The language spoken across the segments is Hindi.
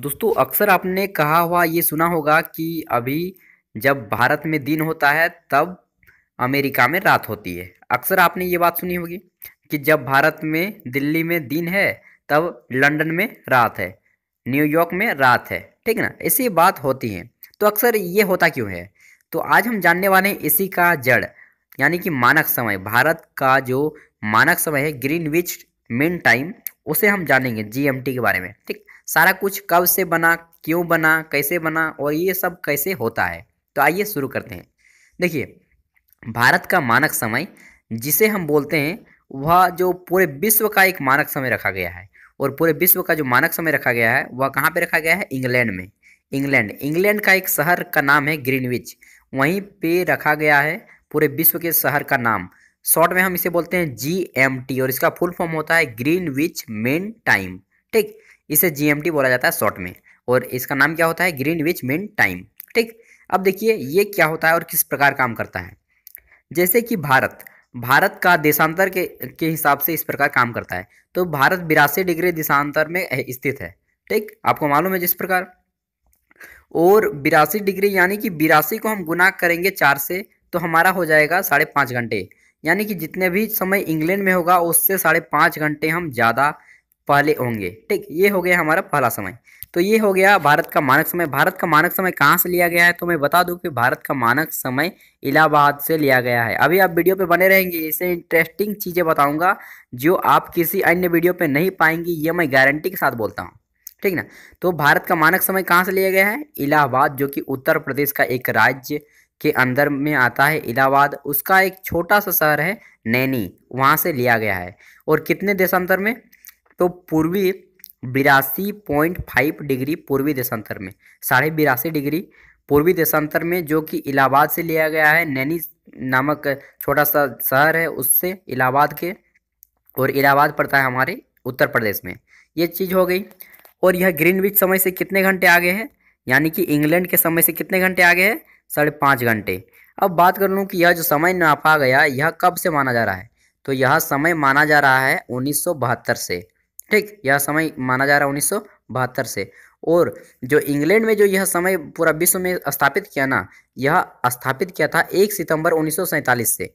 दोस्तों अक्सर आपने कहा हुआ ये सुना होगा कि अभी जब भारत में दिन होता है तब अमेरिका में रात होती है अक्सर आपने ये बात सुनी होगी कि जब भारत में दिल्ली में दिन है तब लंदन में रात है न्यूयॉर्क में रात है ठीक है ना ऐसी बात होती है तो अक्सर ये होता क्यों है तो आज हम जानने वाले हैं इसी का जड़ यानी कि मानक समय भारत का जो मानक समय है विच मेन टाइम उसे हम जानेंगे जीएमटी के बारे में ठीक सारा कुछ कब से बना क्यों बना कैसे बना और ये सब कैसे होता है तो आइए शुरू करते हैं देखिए भारत का मानक समय जिसे हम बोलते हैं वह जो पूरे विश्व का एक मानक समय रखा गया है और पूरे विश्व का जो मानक समय रखा गया है वह कहाँ पे रखा गया है इंग्लैंड में इंग्लैंड इंग्लैंड का एक शहर का नाम है ग्रीनविच वहीं पे रखा गया है पूरे विश्व के शहर का नाम शॉर्ट में हम इसे बोलते हैं जी और इसका फुल फॉर्म होता है ग्रीन विच मेन टाइम ठीक इसे जी बोला जाता है शॉर्ट में और इसका नाम क्या होता है ग्रीन विच मेन टाइम ठीक अब देखिए ये क्या होता है और किस प्रकार काम करता है जैसे कि भारत भारत का देशांतर के के हिसाब से इस प्रकार काम करता है तो भारत बिरासी डिग्री देशांतर में स्थित है ठीक आपको मालूम है जिस प्रकार और बिरासी डिग्री यानी कि बिरासी को हम गुना करेंगे चार से तो हमारा हो जाएगा साढ़े पाँच घंटे यानी कि जितने भी समय इंग्लैंड में होगा उससे साढ़े पाँच घंटे हम ज़्यादा पहले होंगे ठीक ये हो गया हमारा पहला समय तो ये हो गया भारत का मानक समय भारत का मानक समय कहाँ से लिया गया है तो मैं बता दूँ कि भारत का मानक समय इलाहाबाद से लिया गया है अभी आप वीडियो पे बने रहेंगे ऐसे इंटरेस्टिंग चीज़ें बताऊंगा जो आप किसी अन्य वीडियो पे नहीं पाएंगी ये मैं गारंटी के साथ बोलता हूँ ठीक ना तो भारत का मानक समय कहाँ से लिया गया है इलाहाबाद जो कि उत्तर प्रदेश का एक राज्य के अंदर में आता है इलाहाबाद उसका एक छोटा सा शहर है नैनी वहाँ से लिया गया है और कितने देशांतर में तो पूर्वी बिरासी पॉइंट फाइव डिग्री पूर्वी देशांतर में साढ़े बिरासी डिग्री पूर्वी देशांतर में जो कि इलाहाबाद से लिया गया है नैनी नामक छोटा सा शहर है उससे इलाहाबाद के और इलाहाबाद पड़ता है हमारे उत्तर प्रदेश में ये चीज़ हो गई और यह ग्रीनविच समय से कितने घंटे आगे है यानी कि इंग्लैंड के समय से कितने घंटे आगे है साढ़े पाँच घंटे अब बात कर लूँ कि यह जो समय नापा गया यह कब से माना जा रहा है तो यह समय माना जा रहा है उन्नीस से ठीक यह समय माना जा रहा है उन्नीस से और जो इंग्लैंड में जो यह समय पूरा विश्व में स्थापित किया ना यह स्थापित किया था एक सितंबर उन्नीस से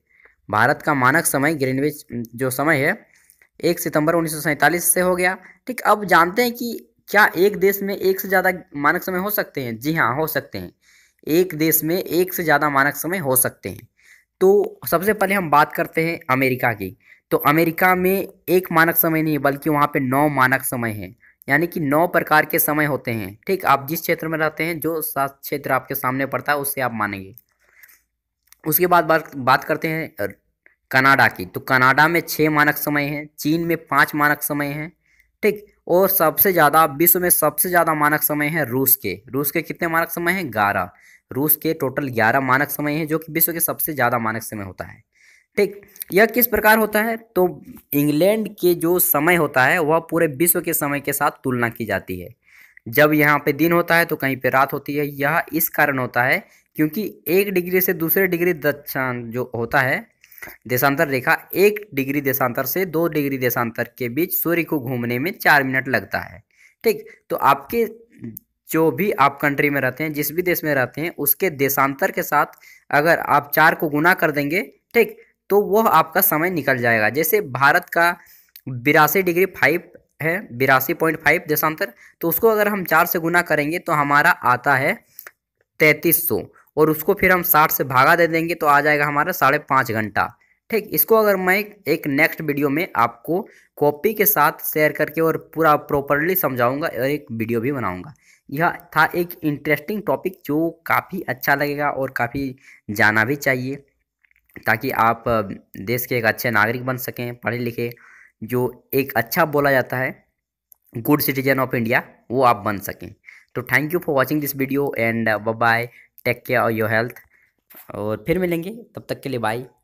भारत का मानक समय ग्रीनविच जो समय है एक सितंबर उन्नीस से हो गया ठीक अब जानते हैं कि क्या एक देश में एक से ज़्यादा मानक समय हो सकते हैं जी हाँ हो सकते हैं एक देश में एक से ज़्यादा मानक समय हो सकते हैं तो सबसे पहले हम बात करते हैं अमेरिका की तो अमेरिका में एक मानक समय नहीं बल्कि वहाँ पे नौ मानक समय हैं यानी कि नौ प्रकार के समय होते हैं ठीक आप जिस क्षेत्र में रहते हैं जो सात क्षेत्र आपके सामने पड़ता है उससे आप मानेंगे उसके बाद बात बात करते हैं कनाडा की तो कनाडा में छः मानक समय हैं चीन में पाँच मानक समय हैं ठीक और सबसे ज़्यादा विश्व में सबसे ज़्यादा मानक समय है रूस के रूस के कितने मानक समय हैं ग्यारह रूस के टोटल ग्यारह मानक समय हैं जो कि विश्व के सबसे ज़्यादा मानक समय होता है ठीक यह किस प्रकार होता है तो इंग्लैंड के जो समय होता है वह पूरे विश्व के समय के साथ तुलना की जाती है जब यहाँ पे दिन होता है तो कहीं पे रात होती है यह इस कारण होता है क्योंकि एक डिग्री से दूसरे डिग्री दक्षांश जो होता है देशांतर रेखा एक डिग्री देशांतर से दो डिग्री देशांतर के बीच सूर्य को घूमने में चार मिनट लगता है ठीक तो आपके जो भी आप कंट्री में रहते हैं जिस भी देश में रहते हैं उसके देशांतर के साथ अगर आप चार को गुना कर देंगे ठीक तो वह आपका समय निकल जाएगा जैसे भारत का बिरासी डिग्री फाइव है बिरासी पॉइंट फाइव देशांतर तो उसको अगर हम चार से गुना करेंगे तो हमारा आता है तैंतीस सौ और उसको फिर हम साठ से भागा दे देंगे तो आ जाएगा हमारा साढ़े पाँच घंटा ठीक इसको अगर मैं एक नेक्स्ट वीडियो में आपको कॉपी के साथ शेयर करके और पूरा प्रॉपरली समझाऊंगा और एक वीडियो भी बनाऊंगा यह था एक इंटरेस्टिंग टॉपिक जो काफ़ी अच्छा लगेगा और काफ़ी जाना भी चाहिए ताकि आप देश के एक अच्छे नागरिक बन सकें पढ़े लिखे जो एक अच्छा बोला जाता है गुड सिटीजन ऑफ इंडिया वो आप बन सकें तो thank you for watching this video and bye take care your health और फिर मिलेंगे तब तक के लिए बाय